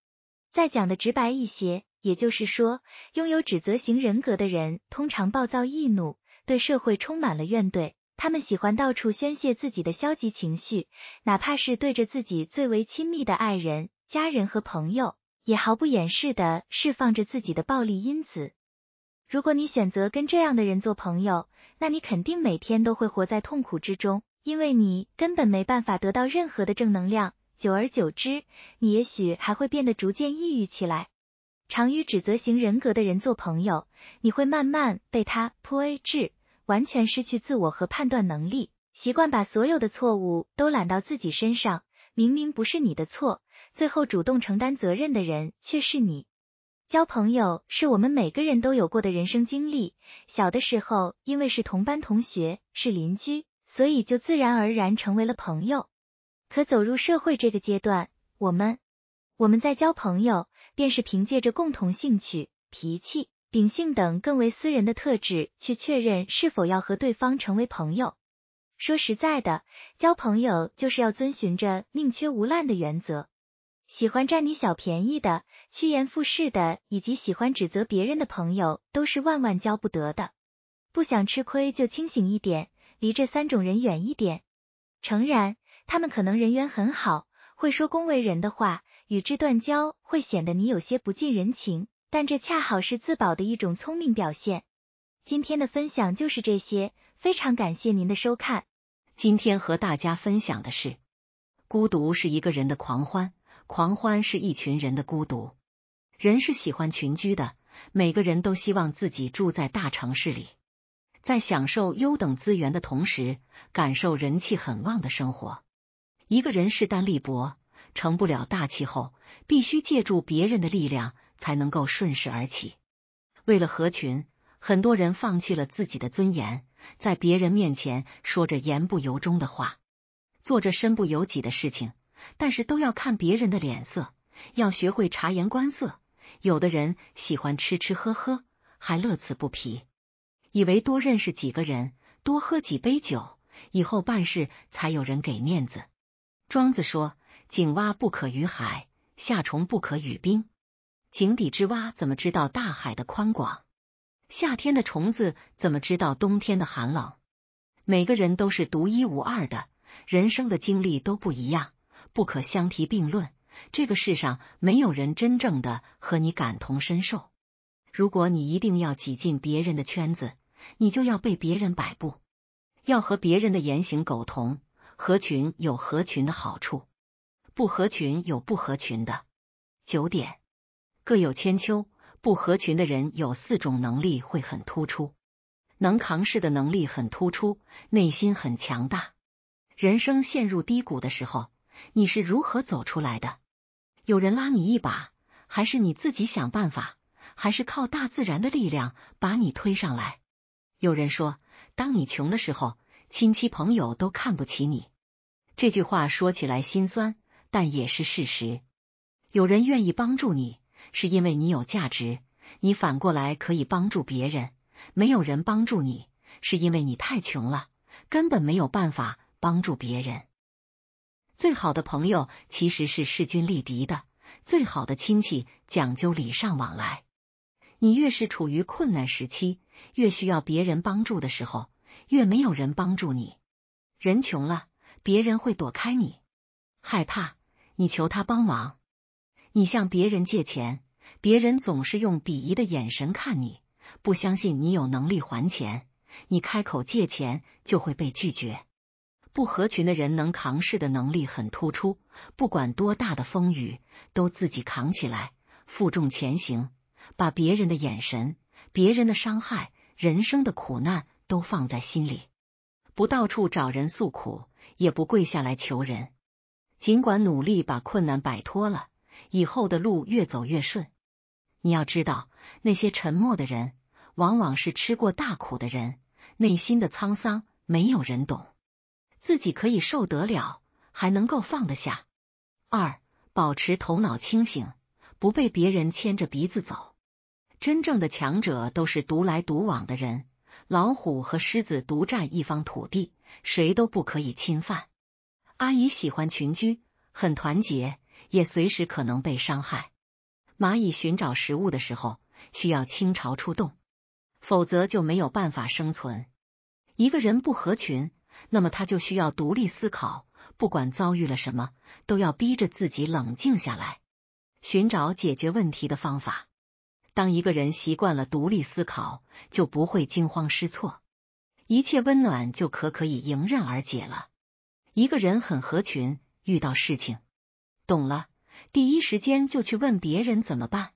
Speaker 2: 再讲的直白一些，也就是说，拥有指责型人格的人通常暴躁易怒，对社会充满了怨怼。他们喜欢到处宣泄自己的消极情绪，哪怕是对着自己最为亲密的爱人、家人和朋友，也毫不掩饰的释放着自己的暴力因子。如果你选择跟这样的人做朋友，那你肯定每天都会活在痛苦之中，因为你根本没办法得到任何的正能量。久而久之，你也许还会变得逐渐抑郁起来。常与指责型人格的人做朋友，你会慢慢被他 PUA 制，完全失去自我和判断能力，习惯把所有的错误都揽到自己身上。明明不是你的错，最后主动承担责任的人却是你。交朋友是我们每个人都有过的人生经历。小的时候，因为是同班同学，是邻居，所以就自然而然成为了朋友。可走入社会这个阶段，我们我们在交朋友，便是凭借着共同兴趣、脾气、秉性等更为私人的特质去确认是否要和对方成为朋友。说实在的，交朋友就是要遵循着宁缺毋滥的原则。喜欢占你小便宜的、趋炎附势的，以及喜欢指责别人的朋友，都是万万交不得的。不想吃亏，就清醒一点，离这三种人远一点。诚然。他们可能人缘很好，会说恭维人的话，与之断交会显得你有些不近人情，但这恰好是自保的一种聪明表现。今天的分享就是这些，非常感谢您的收看。今天和大家分享的是：
Speaker 1: 孤独是一个人的狂欢，狂欢是一群人的孤独。人是喜欢群居的，每个人都希望自己住在大城市里，在享受优等资源的同时，感受人气很旺的生活。一个人势单力薄，成不了大气候，必须借助别人的力量，才能够顺势而起。为了合群，很多人放弃了自己的尊严，在别人面前说着言不由衷的话，做着身不由己的事情，但是都要看别人的脸色，要学会察言观色。有的人喜欢吃吃喝喝，还乐此不疲，以为多认识几个人，多喝几杯酒，以后办事才有人给面子。庄子说：“井蛙不可与海，夏虫不可与冰。井底之蛙怎么知道大海的宽广？夏天的虫子怎么知道冬天的寒冷？每个人都是独一无二的，人生的经历都不一样，不可相提并论。这个世上没有人真正的和你感同身受。如果你一定要挤进别人的圈子，你就要被别人摆布，要和别人的言行苟同。”合群有合群的好处，不合群有不合群的。九点各有千秋。不合群的人有四种能力会很突出，能扛事的能力很突出，内心很强大。人生陷入低谷的时候，你是如何走出来的？有人拉你一把，还是你自己想办法，还是靠大自然的力量把你推上来？有人说，当你穷的时候。亲戚朋友都看不起你，这句话说起来心酸，但也是事实。有人愿意帮助你，是因为你有价值，你反过来可以帮助别人。没有人帮助你，是因为你太穷了，根本没有办法帮助别人。最好的朋友其实是势均力敌的，最好的亲戚讲究礼尚往来。你越是处于困难时期，越需要别人帮助的时候。越没有人帮助你，人穷了，别人会躲开你，害怕你求他帮忙，你向别人借钱，别人总是用鄙夷的眼神看你，不相信你有能力还钱，你开口借钱就会被拒绝。不合群的人能扛事的能力很突出，不管多大的风雨都自己扛起来，负重前行，把别人的眼神、别人的伤害、人生的苦难。都放在心里，不到处找人诉苦，也不跪下来求人。尽管努力把困难摆脱了，以后的路越走越顺。你要知道，那些沉默的人，往往是吃过大苦的人，内心的沧桑没有人懂。自己可以受得了，还能够放得下。二，保持头脑清醒，不被别人牵着鼻子走。真正的强者都是独来独往的人。老虎和狮子独占一方土地，谁都不可以侵犯。阿姨喜欢群居，很团结，也随时可能被伤害。蚂蚁寻找食物的时候，需要倾巢出动，否则就没有办法生存。一个人不合群，那么他就需要独立思考，不管遭遇了什么，都要逼着自己冷静下来，寻找解决问题的方法。当一个人习惯了独立思考，就不会惊慌失措，一切温暖就可可以迎刃而解了。一个人很合群，遇到事情，懂了，第一时间就去问别人怎么办。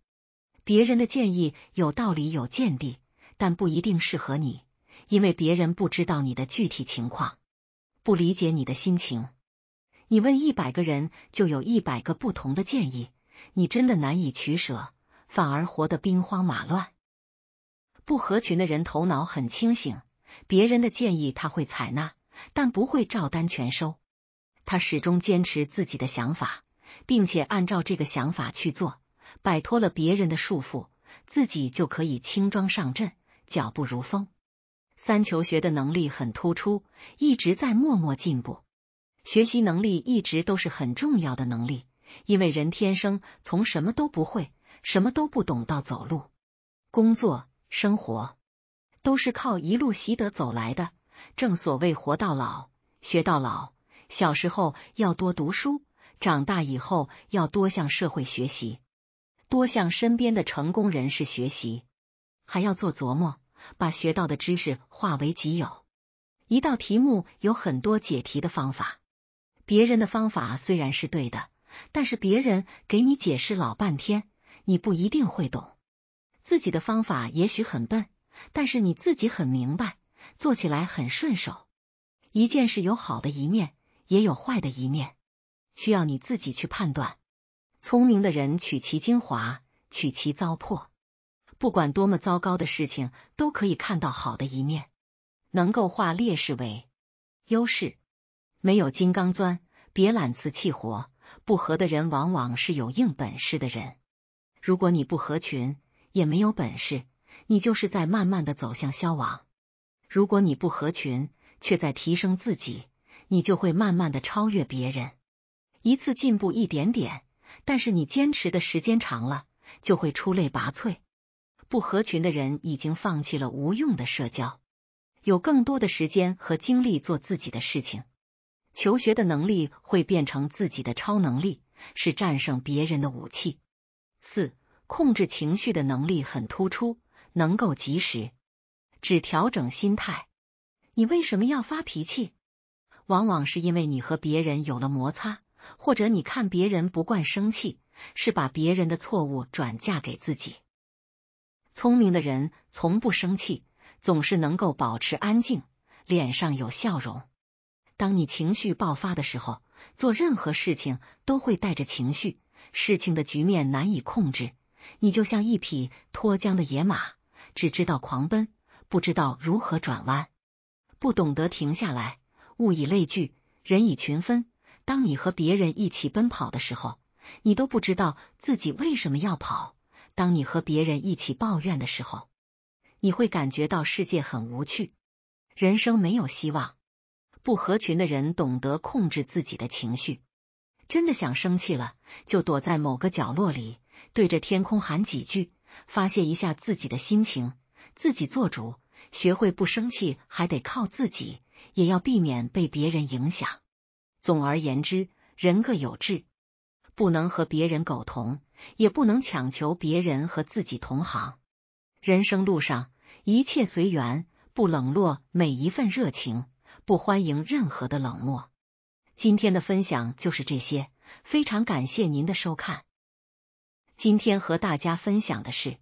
Speaker 1: 别人的建议有道理、有见地，但不一定适合你，因为别人不知道你的具体情况，不理解你的心情。你问一百个人，就有一百个不同的建议，你真的难以取舍。反而活得兵荒马乱。不合群的人头脑很清醒，别人的建议他会采纳，但不会照单全收。他始终坚持自己的想法，并且按照这个想法去做，摆脱了别人的束缚，自己就可以轻装上阵，脚步如风。三求学的能力很突出，一直在默默进步。学习能力一直都是很重要的能力，因为人天生从什么都不会。什么都不懂，到走路、工作、生活都是靠一路习得走来的。正所谓“活到老，学到老”。小时候要多读书，长大以后要多向社会学习，多向身边的成功人士学习，还要做琢磨，把学到的知识化为己有。一道题目有很多解题的方法，别人的方法虽然是对的，但是别人给你解释老半天。你不一定会懂自己的方法，也许很笨，但是你自己很明白，做起来很顺手。一件事有好的一面，也有坏的一面，需要你自己去判断。聪明的人取其精华，取其糟粕。不管多么糟糕的事情，都可以看到好的一面，能够化劣势为优势。没有金刚钻，别揽瓷器活。不和的人，往往是有硬本事的人。如果你不合群，也没有本事，你就是在慢慢的走向消亡；如果你不合群却在提升自己，你就会慢慢的超越别人。一次进步一点点，但是你坚持的时间长了，就会出类拔萃。不合群的人已经放弃了无用的社交，有更多的时间和精力做自己的事情。求学的能力会变成自己的超能力，是战胜别人的武器。四。控制情绪的能力很突出，能够及时只调整心态。你为什么要发脾气？往往是因为你和别人有了摩擦，或者你看别人不惯生气，是把别人的错误转嫁给自己。聪明的人从不生气，总是能够保持安静，脸上有笑容。当你情绪爆发的时候，做任何事情都会带着情绪，事情的局面难以控制。你就像一匹脱缰的野马，只知道狂奔，不知道如何转弯，不懂得停下来。物以类聚，人以群分。当你和别人一起奔跑的时候，你都不知道自己为什么要跑；当你和别人一起抱怨的时候，你会感觉到世界很无趣，人生没有希望。不合群的人懂得控制自己的情绪，真的想生气了，就躲在某个角落里。对着天空喊几句，发泄一下自己的心情，自己做主，学会不生气，还得靠自己，也要避免被别人影响。总而言之，人各有志，不能和别人苟同，也不能强求别人和自己同行。人生路上，一切随缘，不冷落每一份热情，不欢迎任何的冷漠。今天的分享就是这些，非常感谢您的收看。今天和大家分享的是，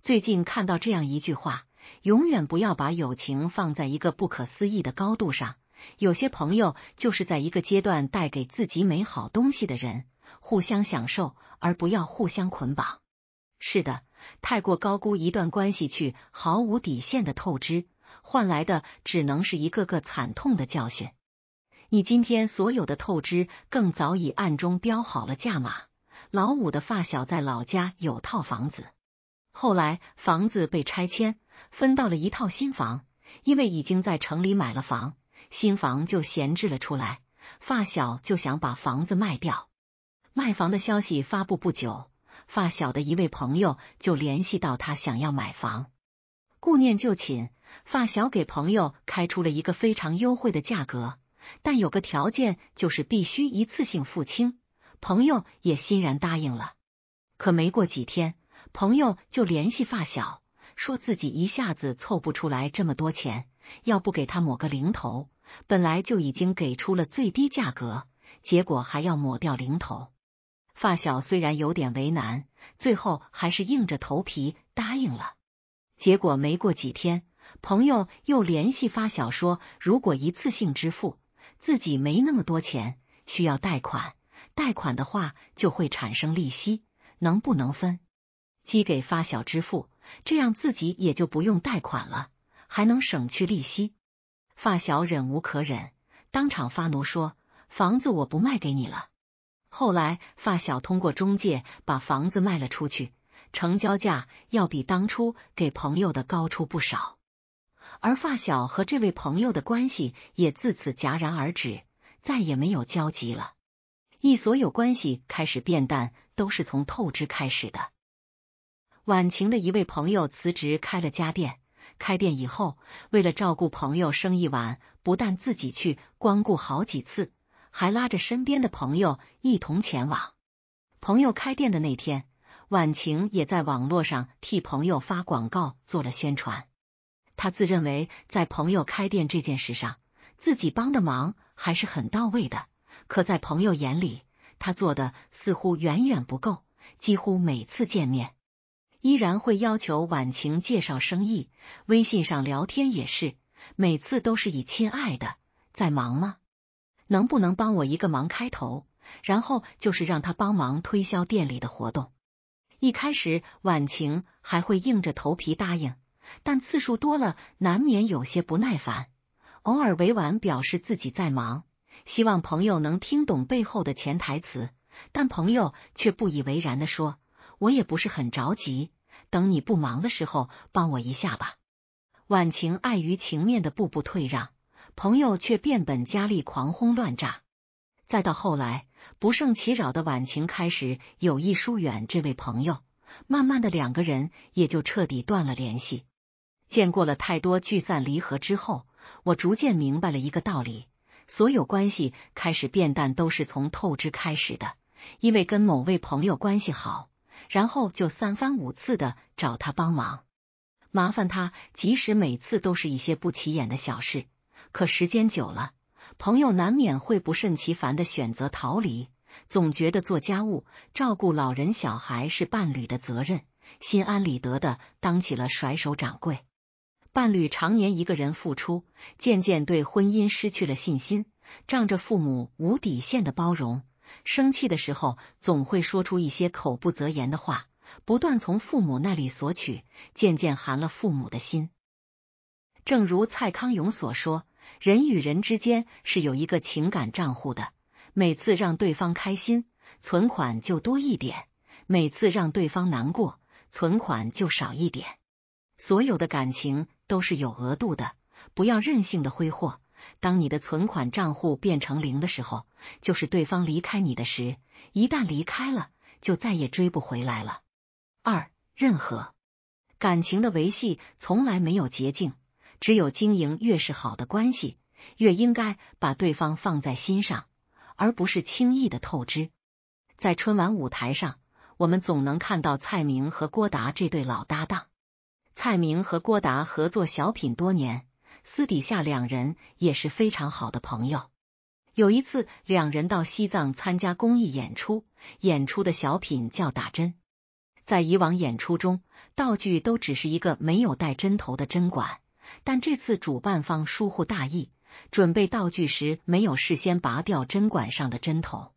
Speaker 1: 最近看到这样一句话：永远不要把友情放在一个不可思议的高度上。有些朋友就是在一个阶段带给自己美好东西的人，互相享受，而不要互相捆绑。是的，太过高估一段关系，去毫无底线的透支，换来的只能是一个个惨痛的教训。你今天所有的透支，更早已暗中标好了价码。老五的发小在老家有套房子，后来房子被拆迁，分到了一套新房。因为已经在城里买了房，新房就闲置了出来。发小就想把房子卖掉。卖房的消息发布不久，发小的一位朋友就联系到他，想要买房。顾念旧情，发小给朋友开出了一个非常优惠的价格，但有个条件，就是必须一次性付清。朋友也欣然答应了，可没过几天，朋友就联系发小，说自己一下子凑不出来这么多钱，要不给他抹个零头。本来就已经给出了最低价格，结果还要抹掉零头。发小虽然有点为难，最后还是硬着头皮答应了。结果没过几天，朋友又联系发小说，如果一次性支付，自己没那么多钱，需要贷款。贷款的话就会产生利息，能不能分？寄给发小支付，这样自己也就不用贷款了，还能省去利息。发小忍无可忍，当场发怒说：“房子我不卖给你了。”后来发小通过中介把房子卖了出去，成交价要比当初给朋友的高出不少。而发小和这位朋友的关系也自此戛然而止，再也没有交集了。一所有关系开始变淡，都是从透支开始的。婉晴的一位朋友辞职开了家店，开店以后，为了照顾朋友生意晚，不但自己去光顾好几次，还拉着身边的朋友一同前往。朋友开店的那天，婉晴也在网络上替朋友发广告做了宣传。他自认为在朋友开店这件事上，自己帮的忙还是很到位的。可在朋友眼里，他做的似乎远远不够，几乎每次见面依然会要求婉晴介绍生意，微信上聊天也是，每次都是以“亲爱的，在忙吗？能不能帮我一个忙”开头，然后就是让他帮忙推销店里的活动。一开始，婉晴还会硬着头皮答应，但次数多了，难免有些不耐烦，偶尔委婉表示自己在忙。希望朋友能听懂背后的潜台词，但朋友却不以为然的说：“我也不是很着急，等你不忙的时候帮我一下吧。”婉晴碍于情面的步步退让，朋友却变本加厉狂轰乱炸。再到后来，不胜其扰的婉晴开始有意疏远这位朋友，慢慢的两个人也就彻底断了联系。见过了太多聚散离合之后，我逐渐明白了一个道理。所有关系开始变淡，都是从透支开始的。因为跟某位朋友关系好，然后就三番五次的找他帮忙，麻烦他。即使每次都是一些不起眼的小事，可时间久了，朋友难免会不胜其烦的选择逃离。总觉得做家务、照顾老人、小孩是伴侣的责任，心安理得的当起了甩手掌柜。伴侣常年一个人付出，渐渐对婚姻失去了信心。仗着父母无底线的包容，生气的时候总会说出一些口不择言的话，不断从父母那里索取，渐渐寒了父母的心。正如蔡康永所说：“人与人之间是有一个情感账户的，每次让对方开心，存款就多一点；每次让对方难过，存款就少一点。所有的感情。”都是有额度的，不要任性的挥霍。当你的存款账户变成零的时候，就是对方离开你的时。一旦离开了，就再也追不回来了。二，任何感情的维系从来没有捷径，只有经营。越是好的关系，越应该把对方放在心上，而不是轻易的透支。在春晚舞台上，我们总能看到蔡明和郭达这对老搭档。蔡明和郭达合作小品多年，私底下两人也是非常好的朋友。有一次，两人到西藏参加公益演出，演出的小品叫《打针》。在以往演出中，道具都只是一个没有带针头的针管，但这次主办方疏忽大意，准备道具时没有事先拔掉针管上的针头。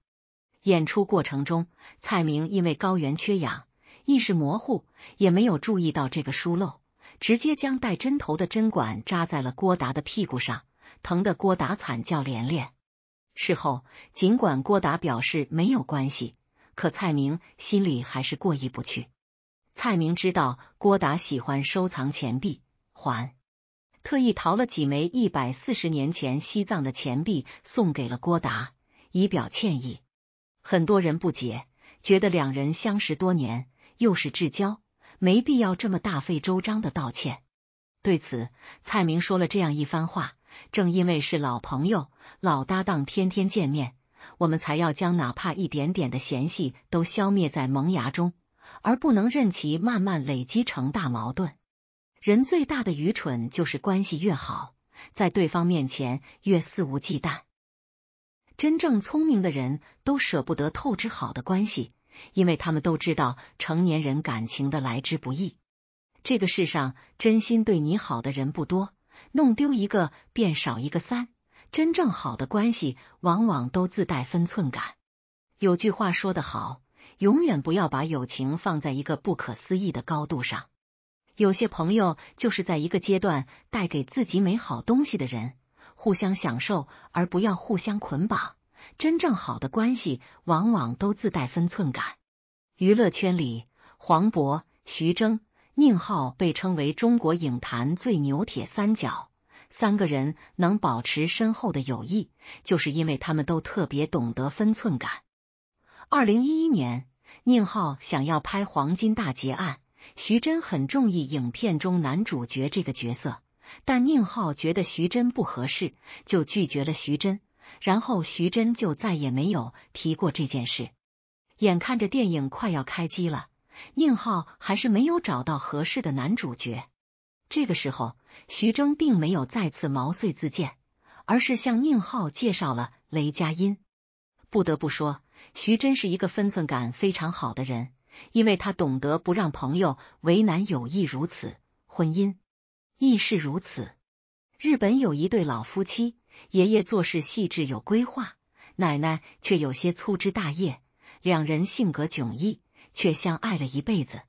Speaker 1: 演出过程中，蔡明因为高原缺氧。意识模糊，也没有注意到这个疏漏，直接将带针头的针管扎在了郭达的屁股上，疼得郭达惨叫连连。事后，尽管郭达表示没有关系，可蔡明心里还是过意不去。蔡明知道郭达喜欢收藏钱币，还特意淘了几枚一百四十年前西藏的钱币送给了郭达，以表歉意。很多人不解，觉得两人相识多年。又是至交，没必要这么大费周章的道歉。对此，蔡明说了这样一番话：正因为是老朋友、老搭档，天天见面，我们才要将哪怕一点点的嫌隙都消灭在萌芽中，而不能任其慢慢累积成大矛盾。人最大的愚蠢就是关系越好，在对方面前越肆无忌惮。真正聪明的人都舍不得透支好的关系。因为他们都知道成年人感情的来之不易，这个世上真心对你好的人不多，弄丢一个便少一个三。真正好的关系往往都自带分寸感。有句话说得好，永远不要把友情放在一个不可思议的高度上。有些朋友就是在一个阶段带给自己美好东西的人，互相享受而不要互相捆绑。真正好的关系，往往都自带分寸感。娱乐圈里，黄渤、徐峥、宁浩被称为中国影坛最牛铁三角，三个人能保持深厚的友谊，就是因为他们都特别懂得分寸感。二零一一年，宁浩想要拍《黄金大劫案》，徐峥很中意影片中男主角这个角色，但宁浩觉得徐峥不合适，就拒绝了徐峥。然后徐峥就再也没有提过这件事。眼看着电影快要开机了，宁浩还是没有找到合适的男主角。这个时候，徐峥并没有再次毛遂自荐，而是向宁浩介绍了雷佳音。不得不说，徐峥是一个分寸感非常好的人，因为他懂得不让朋友为难，友谊如此，婚姻亦是如此。日本有一对老夫妻。爷爷做事细致有规划，奶奶却有些粗枝大叶。两人性格迥异，却相爱了一辈子。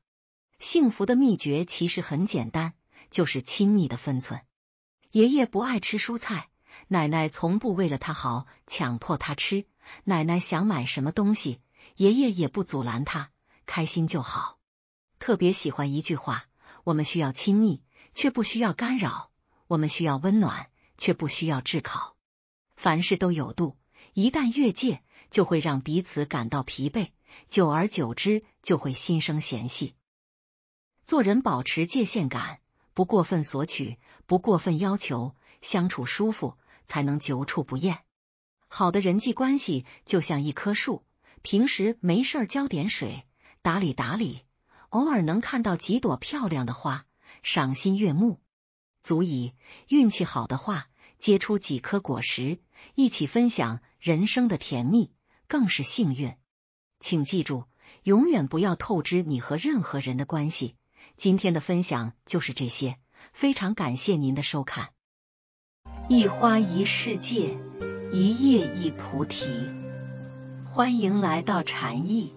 Speaker 1: 幸福的秘诀其实很简单，就是亲密的分寸。爷爷不爱吃蔬菜，奶奶从不为了他好强迫他吃。奶奶想买什么东西，爷爷也不阻拦他，开心就好。特别喜欢一句话：我们需要亲密，却不需要干扰；我们需要温暖。却不需要炙烤。凡事都有度，一旦越界，就会让彼此感到疲惫，久而久之就会心生嫌隙。做人保持界限感，不过分索取，不过分要求，相处舒服，才能久处不厌。好的人际关系就像一棵树，平时没事儿浇点水，打理打理，偶尔能看到几朵漂亮的花，赏心悦目。足以，运气好的话，结出几颗果实，一起分享人生的甜蜜，更是幸运。请记住，永远不要透支你和任何人的关系。今天的分享就是这些，非常感谢您的收看。一花一世界，一叶一菩提。欢迎来到禅意。